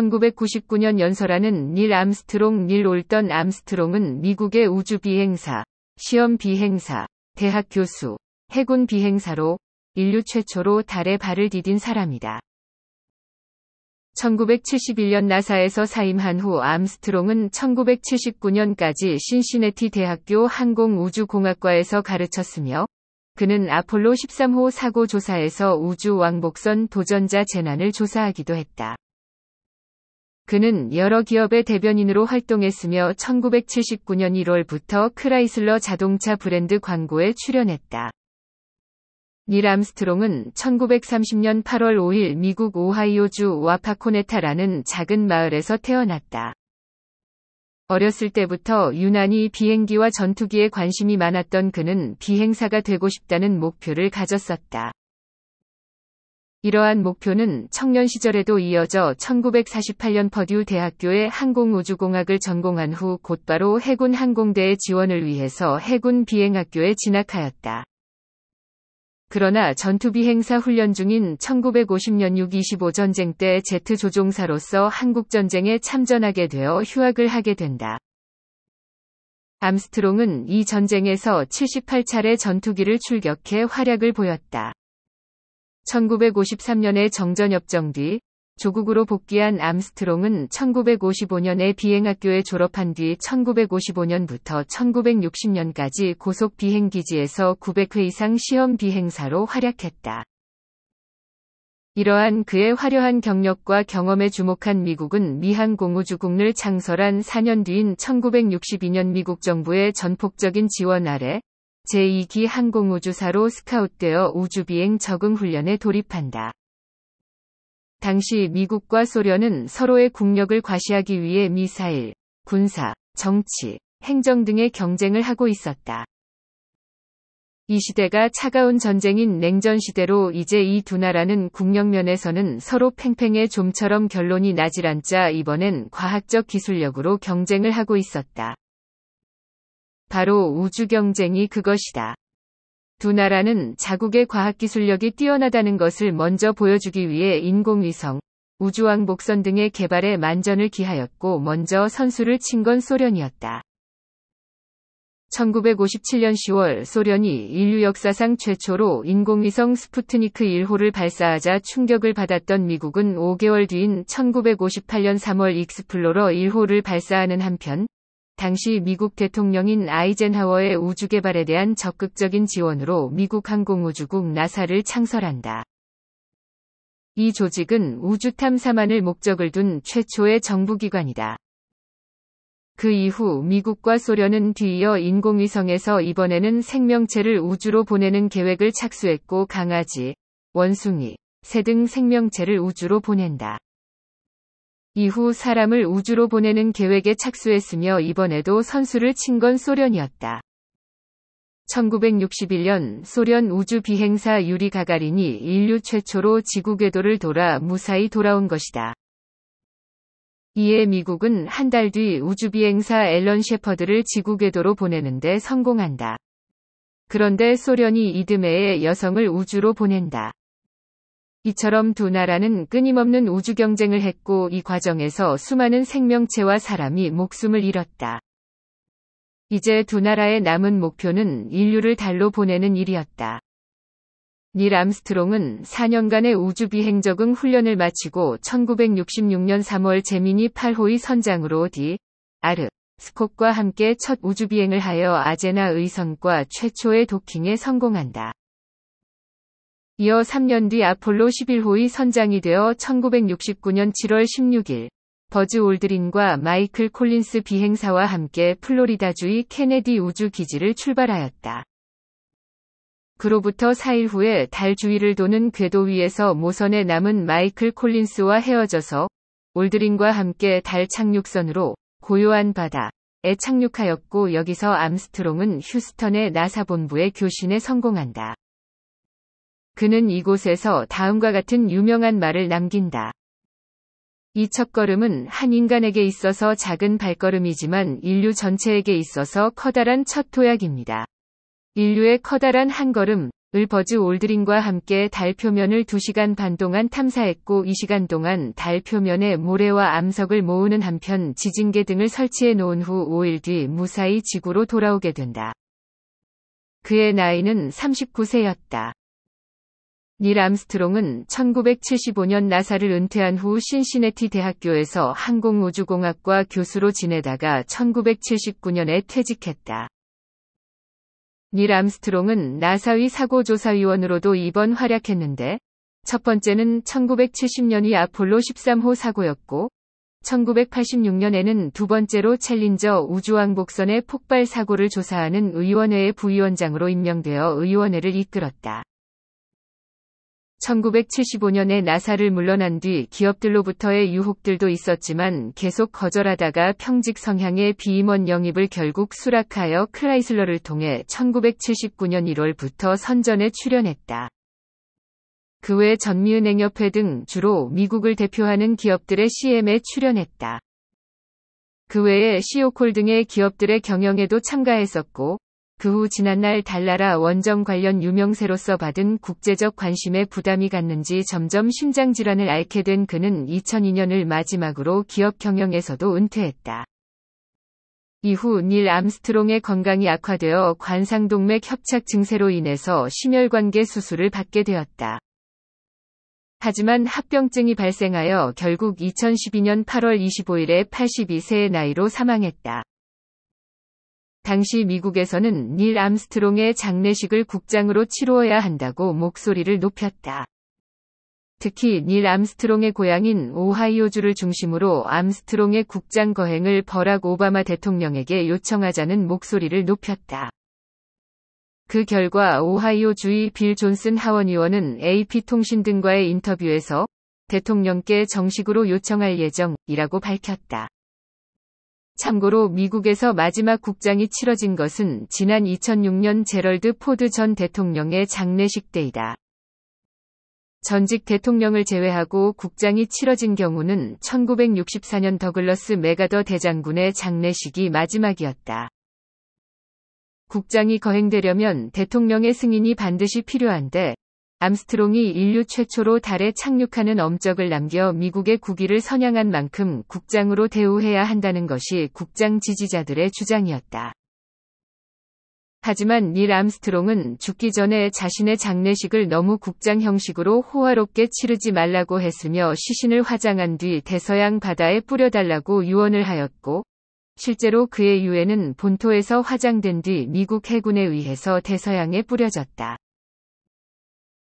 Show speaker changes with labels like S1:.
S1: 1999년 연설하는 닐 암스트롱 닐 올던 암스트롱은 미국의 우주 비행사, 시험 비행사, 대학 교수, 해군 비행사로 인류 최초로 달에 발을 디딘 사람이다. 1971년 나사에서 사임한 후 암스트롱은 1979년까지 신시네티 대학교 항공우주공학과에서 가르쳤으며 그는 아폴로 13호 사고 조사에서 우주 왕복선 도전자 재난을 조사하기도 했다. 그는 여러 기업의 대변인으로 활동했으며 1979년 1월부터 크라이슬러 자동차 브랜드 광고에 출연했다. 닐 암스트롱은 1930년 8월 5일 미국 오하이오주 와파코네타라는 작은 마을에서 태어났다. 어렸을 때부터 유난히 비행기와 전투기에 관심이 많았던 그는 비행사가 되고 싶다는 목표를 가졌었다. 이러한 목표는 청년 시절에도 이어져 1948년 퍼듀 대학교의 항공우주공학을 전공한 후 곧바로 해군 항공대의 지원을 위해서 해군 비행학교에 진학하였다. 그러나 전투비행사 훈련 중인 1950년 6.25 전쟁 때 제트 조종사로서 한국전쟁에 참전하게 되어 휴학을 하게 된다. 암스트롱은 이 전쟁에서 78차례 전투기를 출격해 활약을 보였다. 1953년에 정전협정 뒤 조국으로 복귀한 암스트롱은 1955년에 비행학교에 졸업한 뒤 1955년부터 1960년까지 고속 비행기지에서 900회 이상 시험 비행사로 활약했다. 이러한 그의 화려한 경력과 경험에 주목한 미국은 미항공우주국을 창설한 4년 뒤인 1962년 미국 정부의 전폭적인 지원 아래 제2기 항공우주사로 스카웃되어 우주비행 적응 훈련에 돌입한다. 당시 미국과 소련은 서로의 국력을 과시하기 위해 미사일, 군사, 정치, 행정 등의 경쟁을 하고 있었다. 이 시대가 차가운 전쟁인 냉전 시대로 이제 이 두 나라는 국력면에서는 서로 팽팽해 좀처럼 결론이 나질 않자 이번엔 과학적 기술력으로 경쟁을 하고 있었다. 바로 우주 경쟁이 그것이다. 두 나라는 자국의 과학기술력이 뛰어나다는 것을 먼저 보여주기 위해 인공위성, 우주왕복선 등의 개발에 만전을 기하였고 먼저 선수를 친 건 소련이었다. 1957년 10월 소련이 인류 역사상 최초로 인공위성 스푸트니크 1호를 발사하자 충격을 받았던 미국은 5개월 뒤인 1958년 3월 익스플로러 1호를 발사하는 한편 당시 미국 대통령인 아이젠하워의 우주개발에 대한 적극적인 지원으로 미국 항공우주국 나사를 창설한다. 이 조직은 우주 탐사만을 목적을 둔 최초의 정부기관이다. 그 이후 미국과 소련은 뒤이어 인공위성에서 이번에는 생명체를 우주로 보내는 계획을 착수했고 강아지, 원숭이, 새 등 생명체를 우주로 보낸다. 이후 사람을 우주로 보내는 계획에 착수했으며 이번에도 선수를 친 건 소련이었다. 1961년 소련 우주 비행사 유리 가가린이 인류 최초로 지구 궤도를 돌아 무사히 돌아온 것이다. 이에 미국은 한 달 뒤 우주 비행사 앨런 셰퍼드를 지구 궤도로 보내는데 성공한다. 그런데 소련이 이듬해에 여성을 우주로 보낸다. 이처럼 두 나라는 끊임없는 우주 경쟁을 했고 이 과정에서 수많은 생명체와 사람이 목숨을 잃었다. 이제 두 나라의 남은 목표는 인류를 달로 보내는 일이었다. 닐 암스트롱은 4년간의 우주 비행 적응 훈련을 마치고 1966년 3월 제미니 8호의 선장으로 디 아르 스콧과 함께 첫 우주 비행을 하여 아제나 의성과 최초의 도킹에 성공한다. 이어 3년 뒤 아폴로 11호의 선장이 되어 1969년 7월 16일 버즈 올드린과 마이클 콜린스 비행사와 함께 플로리다주의 케네디 우주기지를 출발하였다. 그로부터 4일 후에 달 주위를 도는 궤도 위에서 모선에 남은 마이클 콜린스와 헤어져서 올드린과 함께 달 착륙선으로 고요한 바다에 착륙하였고 여기서 암스트롱은 휴스턴의 나사 본부의 교신에 성공한다. 그는 이곳에서 다음과 같은 유명한 말을 남긴다. 이 첫걸음은 한 인간에게 있어서 작은 발걸음이지만 인류 전체에게 있어서 커다란 첫 도약입니다. 인류의 커다란 한 걸음, 을 버즈 올드린과 함께 달 표면을 2시간 반 동안 탐사했고 이시간 동안 달 표면에 모래와 암석을 모으는 한편 지진계 등을 설치해 놓은 후 5일 뒤 무사히 지구로 돌아오게 된다. 그의 나이는 39세였다. 닐 암스트롱은 1975년 나사를 은퇴한 후신시네티 대학교에서 항공우주공학과 교수로 지내다가 1979년에 퇴직했다. 닐 암스트롱은 나사위 사고조사위원으로도 이번 활약했는데 첫 번째는 1970년이 아폴로 13호 사고였고 1986년에는 두 번째로 챌린저 우주왕복선의 폭발 사고를 조사하는 의원회의 부위원장으로 임명되어 의원회를 이끌었다. 1975년에 나사를 물러난 뒤 기업들로부터의 유혹들도 있었지만 계속 거절하다가 평직 성향의 비임원 영입을 결국 수락하여 크라이슬러를 통해 1979년 1월부터 선전에 출연했다. 그 외 전미은행협회 등 주로 미국을 대표하는 기업들의 CM에 출연했다. 그 외에 시오콜 등의 기업들의 경영에도 참가했었고 그후 지난날 달나라 원정 관련 유명세로서 받은 국제적 관심에 부담이 갔는지 점점 심장질환을 앓게 된 그는 2002년을 마지막으로 기업 경영에서도 은퇴했다. 이후 닐 암스트롱의 건강이 악화되어 관상동맥 협착 증세로 인해서 심혈관계 수술을 받게 되었다. 하지만 합병증이 발생하여 결국 2012년 8월 25일에 82세의 나이로 사망했다. 당시 미국에서는 닐 암스트롱의 장례식을 국장으로 치루어야 한다고 목소리를 높였다. 특히 닐 암스트롱의 고향인 오하이오주를 중심으로 암스트롱의 국장 거행을 버락 오바마 대통령에게 요청하자는 목소리를 높였다. 그 결과 오하이오주의 빌 존슨 하원의원은 AP통신 등과의 인터뷰에서 대통령께 정식으로 요청할 예정이라고 밝혔다. 참고로 미국에서 마지막 국장이 치러진 것은 지난 2006년 제럴드 포드 전 대통령의 장례식 때이다. 전직 대통령을 제외하고 국장이 치러진 경우는 1964년 더글러스 메가더 대장군의 장례식이 마지막이었다. 국장이 거행되려면 대통령의 승인이 반드시 필요한데 암스트롱이 인류 최초로 달에 착륙하는 엄적을 남겨 미국의 국위를 선양한 만큼 국장으로 대우해야 한다는 것이 국장 지지자들의 주장이었다. 하지만 닐 암스트롱은 죽기 전에 자신의 장례식을 너무 국장 형식으로 호화롭게 치르지 말라고 했으며 시신을 화장한 뒤 대서양 바다에 뿌려달라고 유언을 하였고 실제로 그의 유해는 본토에서 화장된 뒤 미국 해군에 의해서 대서양에 뿌려졌다.